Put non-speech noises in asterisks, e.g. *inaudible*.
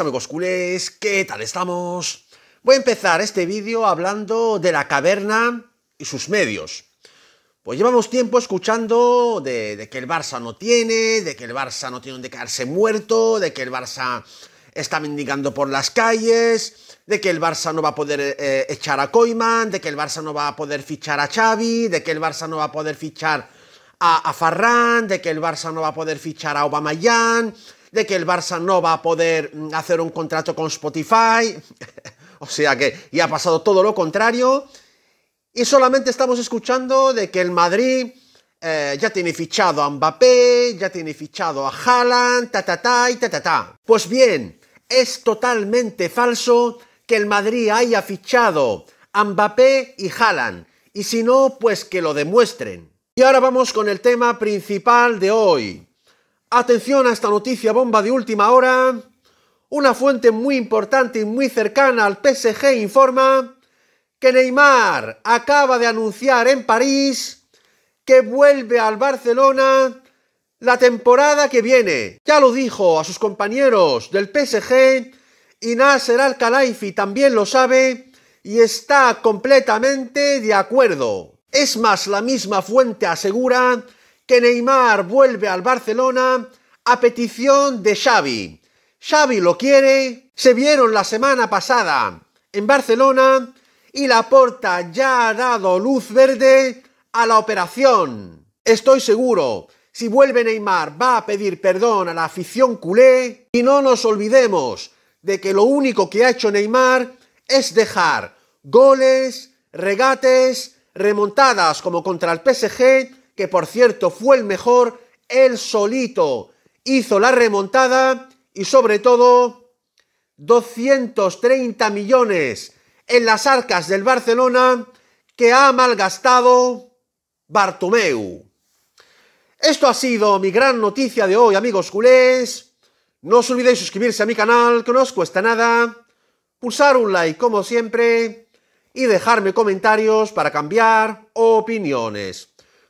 amigos culés, ¿qué tal estamos? Voy a empezar este vídeo hablando de la caverna y sus medios. Pues llevamos tiempo escuchando de, que el Barça no tiene, de que el Barça no tiene donde quedarse muerto, de que el Barça está mendigando por las calles, de que el Barça no va a poder eh, echar a Coiman, de que el Barça no va a poder fichar a Xavi, de que el Barça no va a poder fichar a, Farrán, Farran, de que el Barça no va a poder fichar a Aubameyang, de que el Barça no va a poder mm, hacer un contrato con Spotify. *laughs* o sea que ya ha pasado todo lo contrario. Y solamente estamos escuchando de que el Madrid eh, ya tiene fichado a Mbappé, ya tiene fichado a Haaland, ta ta ta y ta ta ta. Pues bien, es totalmente falso que el Madrid haya fichado a Mbappé y Haaland. Y si no, pues que lo demuestren. Y ahora vamos con el tema principal de hoy. Atención a esta noticia bomba de última hora. Una fuente muy importante y muy cercana al PSG informa que Neymar acaba de anunciar en París que vuelve al Barcelona la temporada que viene. Ya lo dijo a sus compañeros del PSG y Nasser Al-Khelaifi también lo sabe y está completamente de acuerdo. Es más, la misma fuente asegura que Neymar vuelve al Barcelona a petición de Xavi. Xavi lo quiere, se vieron la semana pasada en Barcelona y la porta ya ha dado luz verde a la operación. Estoy seguro, si vuelve Neymar va a pedir perdón a la afición culé y no nos olvidemos de que lo único que ha hecho Neymar es dejar goles, regates, remontadas como contra el PSG que por cierto fue el mejor, él solito hizo la remontada y sobre todo 230 millones en las arcas del Barcelona que ha malgastado Bartomeu. Esto ha sido mi gran noticia de hoy, amigos culés. No os olvidéis suscribirse a mi canal, que no os cuesta nada. Pulsar un like, como siempre. Y dejarme comentarios para cambiar opiniones.